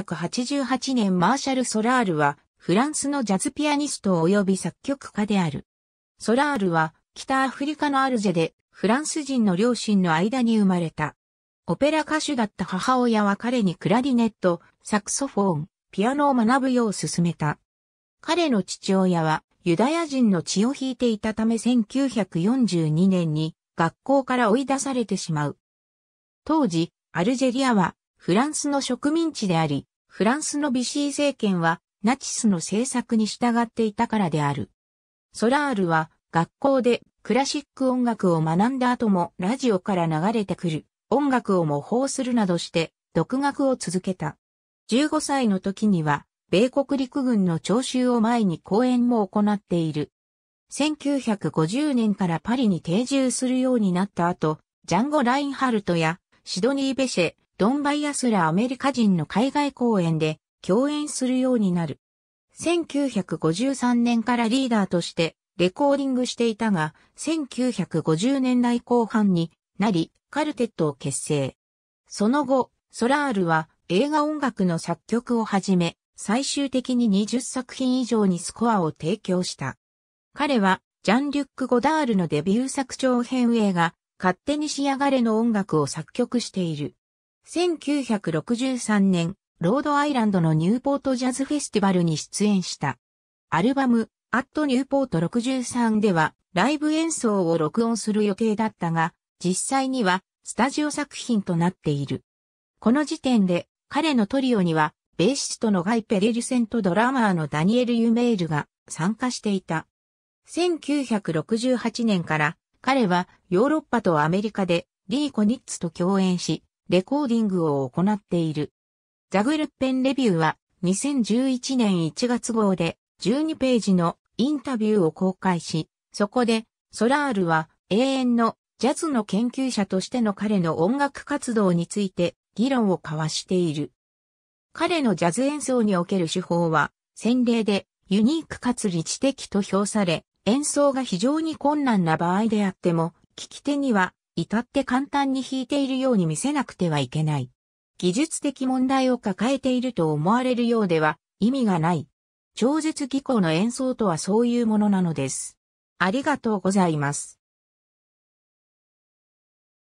1888年マーシャル・ソラールは、フランスのジャズピアニスト及び作曲家である。ソラールは、北アフリカのアルジェで、フランス人の両親の間に生まれた。オペラ歌手だった母親は彼にクラリネット、サクソフォーン、ピアノを学ぶよう勧めた。彼の父親はユダヤ人の血を引いていたため1942年に学校から追い出されてしまう。当時、アルジェリアはフランスの植民地であり、フランスのビシー政権はナチスの政策に従っていたからである。ソラールは学校でクラシック音楽を学んだ後もラジオから流れてくる音楽を模倣するなどして独学を続けた。15歳の時には米国陸軍の徴収を前に講演も行っている。1950年からパリに定住するようになった後、ジャンゴ・ラインハルトやシドニー・ベシェ、ドンバイアスらアメリカ人の海外公演で共演するようになる。1953年からリーダーとしてレコーディングしていたが、1950年代後半になり、カルテットを結成。その後、ソラールは映画音楽の作曲をはじめ、最終的に20作品以上にスコアを提供した。彼は、ジャン・リュック・ゴダールのデビュー作長編映画、勝手に仕上がれの音楽を作曲している。1963年、ロードアイランドのニューポートジャズフェスティバルに出演した。アルバム、アットニューポート63では、ライブ演奏を録音する予定だったが、実際には、スタジオ作品となっている。この時点で、彼のトリオには、ベーシストのガイ・ペレルセントドラマーのダニエル・ユメールが参加していた。1968年から、彼はヨーロッパとアメリカでリー・コニッツと共演し、レコーディングを行っている。ザグルッペンレビューは2011年1月号で12ページのインタビューを公開し、そこでソラールは永遠のジャズの研究者としての彼の音楽活動について議論を交わしている。彼のジャズ演奏における手法は、洗礼でユニークかつ理知的と評され、演奏が非常に困難な場合であっても、聞き手には至って簡単に弾いているように見せなくてはいけない。技術的問題を抱えていると思われるようでは意味がない。超絶技巧の演奏とはそういうものなのです。ありがとうございます。